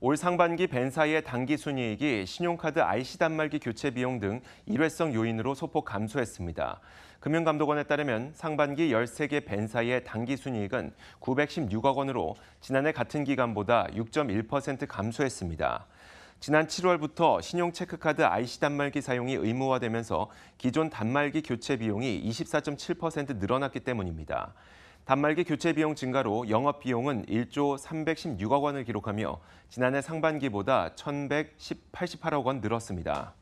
올 상반기 벤사의 단기 순이익이 신용카드 IC 단말기 교체 비용 등 일회성 요인으로 소폭 감소했습니다. 금융감독원에 따르면 상반기 13개 벤사의 단기 순이익은 916억 원으로 지난해 같은 기간보다 6.1% 감소했습니다. 지난 7월부터 신용 체크카드 IC 단말기 사용이 의무화되면서 기존 단말기 교체 비용이 24.7% 늘어났기 때문입니다. 단말기 교체 비용 증가로 영업 비용은 1조 316억 원을 기록하며 지난해 상반기보다 1,188억 원 늘었습니다.